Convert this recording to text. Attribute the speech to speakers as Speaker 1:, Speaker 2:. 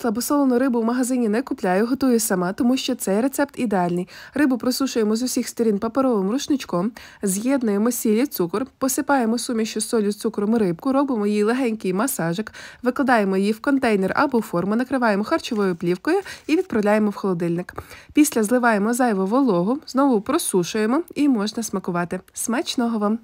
Speaker 1: Слабосолену рибу в магазині не купляю, готую сама, тому що цей рецепт ідеальний. Рибу просушуємо з усіх сторін паперовим рушничком, з'єднуємо сіль і цукор, посипаємо суміш з солю з цукром і рибку, робимо їй легенький масажик, викладаємо її в контейнер або форму, накриваємо харчовою плівкою і відправляємо в холодильник. Після зливаємо зайву вологу, знову просушуємо і можна смакувати. Смачного вам!